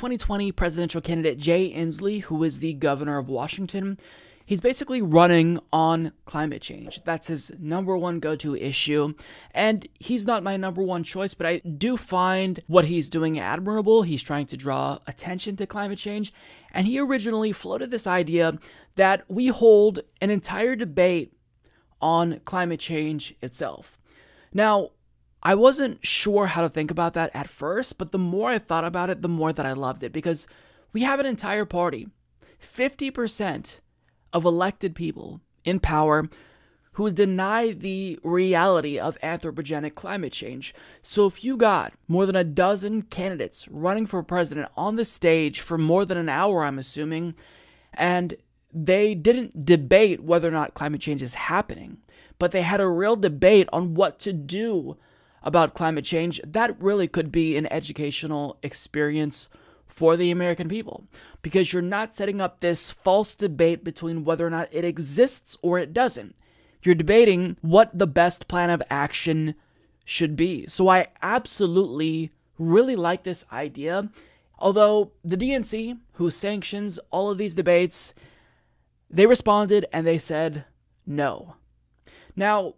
2020 presidential candidate Jay Inslee, who is the governor of Washington, he's basically running on climate change. That's his number one go to issue. And he's not my number one choice, but I do find what he's doing admirable. He's trying to draw attention to climate change. And he originally floated this idea that we hold an entire debate on climate change itself. Now, I wasn't sure how to think about that at first, but the more I thought about it, the more that I loved it because we have an entire party, 50% of elected people in power who deny the reality of anthropogenic climate change. So if you got more than a dozen candidates running for president on the stage for more than an hour, I'm assuming, and they didn't debate whether or not climate change is happening, but they had a real debate on what to do about climate change, that really could be an educational experience for the American people because you're not setting up this false debate between whether or not it exists or it doesn't. You're debating what the best plan of action should be. So I absolutely really like this idea. Although the DNC, who sanctions all of these debates, they responded and they said no. Now,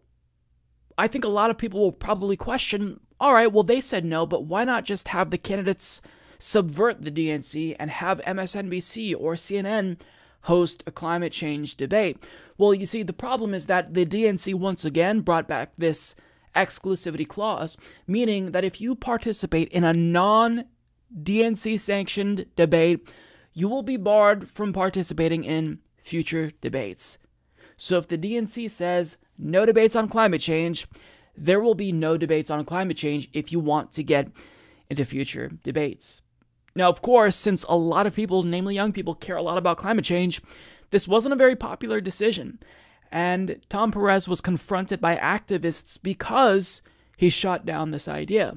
I think a lot of people will probably question all right, well, they said no, but why not just have the candidates subvert the DNC and have MSNBC or CNN host a climate change debate? Well, you see, the problem is that the DNC once again brought back this exclusivity clause, meaning that if you participate in a non DNC sanctioned debate, you will be barred from participating in future debates. So if the DNC says, no debates on climate change. There will be no debates on climate change if you want to get into future debates. Now, of course, since a lot of people, namely young people, care a lot about climate change, this wasn't a very popular decision. And Tom Perez was confronted by activists because he shot down this idea.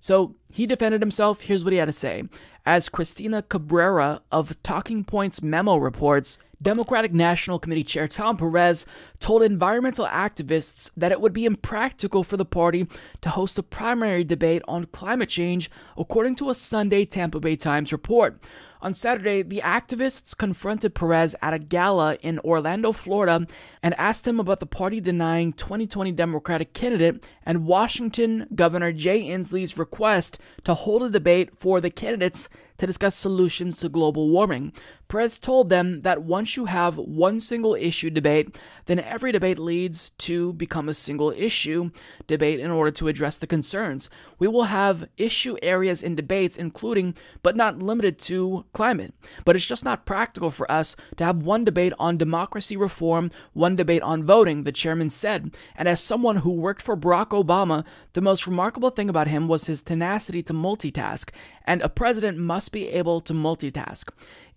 So he defended himself. Here's what he had to say. As Christina Cabrera of Talking Points Memo reports, Democratic National Committee Chair Tom Perez told environmental activists that it would be impractical for the party to host a primary debate on climate change, according to a Sunday Tampa Bay Times report. On Saturday, the activists confronted Perez at a gala in Orlando, Florida, and asked him about the party denying 2020 Democratic candidate and Washington Governor Jay Inslee's request to hold a debate for the candidates to discuss solutions to global warming. Perez told them that once you have one single issue debate, then every debate leads to become a single issue debate in order to address the concerns. We will have issue areas in debates, including but not limited to climate. But it's just not practical for us to have one debate on democracy reform, one debate on voting, the chairman said. And as someone who worked for Barack Obama, the most remarkable thing about him was his tenacity to multitask, and a president must be able to multitask.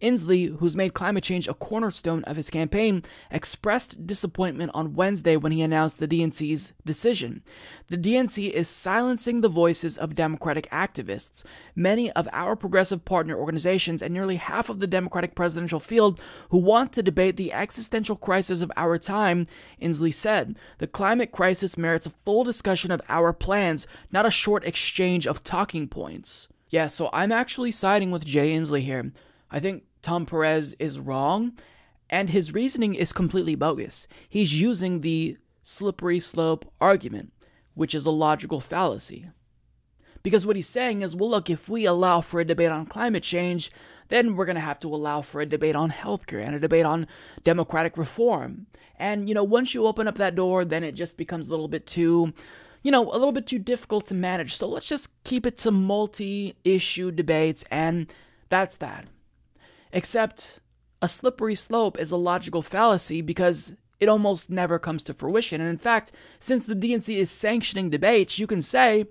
Inslee who's made climate change a cornerstone of his campaign, expressed disappointment on Wednesday when he announced the DNC's decision. The DNC is silencing the voices of Democratic activists. Many of our progressive partner organizations and nearly half of the Democratic presidential field who want to debate the existential crisis of our time, Inslee said. The climate crisis merits a full discussion of our plans, not a short exchange of talking points. Yeah, so I'm actually siding with Jay Inslee here. I think Tom Perez is wrong, and his reasoning is completely bogus. He's using the slippery slope argument, which is a logical fallacy. Because what he's saying is, well, look, if we allow for a debate on climate change, then we're going to have to allow for a debate on healthcare and a debate on democratic reform. And, you know, once you open up that door, then it just becomes a little bit too, you know, a little bit too difficult to manage. So let's just keep it to multi issue debates, and that's that. Except a slippery slope is a logical fallacy because it almost never comes to fruition. And in fact, since the DNC is sanctioning debates, you can say,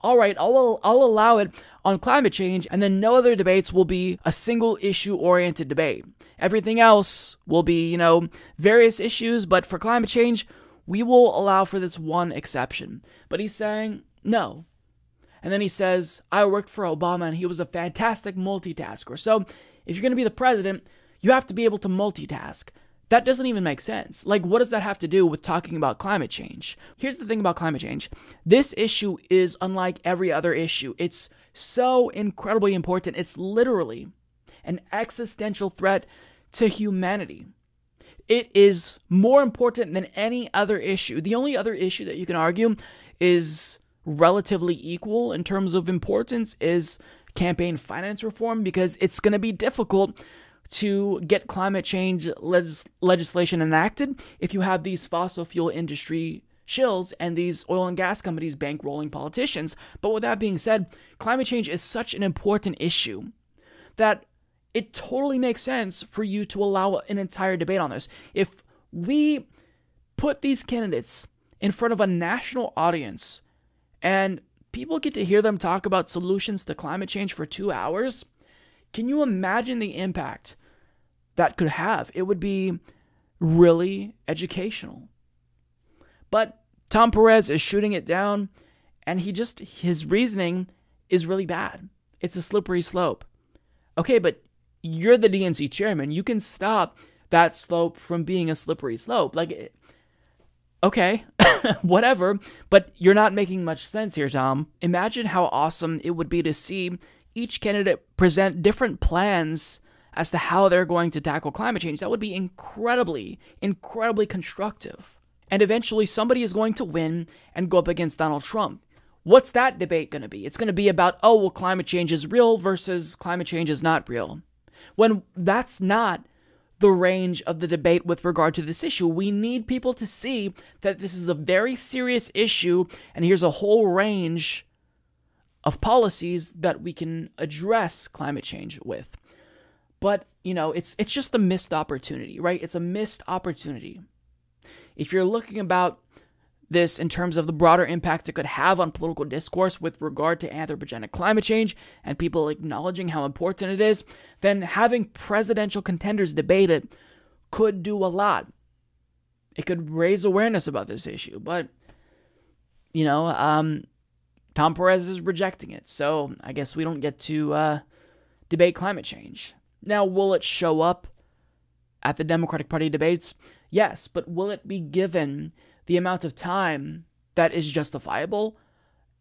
all right, I'll, I'll allow it on climate change, and then no other debates will be a single issue oriented debate. Everything else will be, you know, various issues, but for climate change, we will allow for this one exception. But he's saying, no. And then he says, I worked for Obama and he was a fantastic multitasker. So if you're going to be the president, you have to be able to multitask. That doesn't even make sense. Like, what does that have to do with talking about climate change? Here's the thing about climate change this issue is unlike every other issue. It's so incredibly important. It's literally an existential threat to humanity. It is more important than any other issue. The only other issue that you can argue is relatively equal in terms of importance is campaign finance reform because it's going to be difficult to get climate change legislation enacted if you have these fossil fuel industry shills and these oil and gas companies bankrolling politicians. But with that being said, climate change is such an important issue that it totally makes sense for you to allow an entire debate on this. If we put these candidates in front of a national audience and people get to hear them talk about solutions to climate change for two hours. Can you imagine the impact that could have? It would be really educational. But Tom Perez is shooting it down, and he just, his reasoning is really bad. It's a slippery slope. Okay, but you're the DNC chairman. You can stop that slope from being a slippery slope. Like, okay, whatever, but you're not making much sense here, Tom. Imagine how awesome it would be to see each candidate present different plans as to how they're going to tackle climate change. That would be incredibly, incredibly constructive. And eventually, somebody is going to win and go up against Donald Trump. What's that debate going to be? It's going to be about, oh, well, climate change is real versus climate change is not real. When that's not the range of the debate with regard to this issue. We need people to see that this is a very serious issue, and here's a whole range of policies that we can address climate change with. But, you know, it's it's just a missed opportunity, right? It's a missed opportunity. If you're looking about this in terms of the broader impact it could have on political discourse with regard to anthropogenic climate change and people acknowledging how important it is, then having presidential contenders debate it could do a lot. It could raise awareness about this issue, but you know, um, Tom Perez is rejecting it, so I guess we don't get to uh, debate climate change. Now, will it show up at the Democratic Party debates? Yes, but will it be given the amount of time that is justifiable?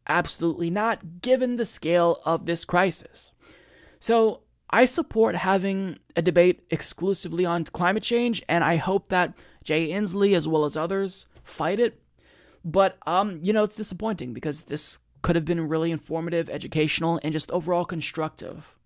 Absolutely not, given the scale of this crisis. So, I support having a debate exclusively on climate change, and I hope that Jay Inslee, as well as others, fight it. But, um, you know, it's disappointing because this could have been really informative, educational, and just overall constructive.